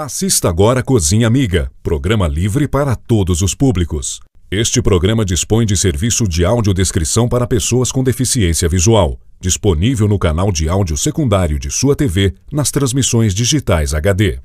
Assista agora Cozinha Amiga, programa livre para todos os públicos. Este programa dispõe de serviço de audiodescrição para pessoas com deficiência visual, disponível no canal de áudio secundário de sua TV nas transmissões digitais HD.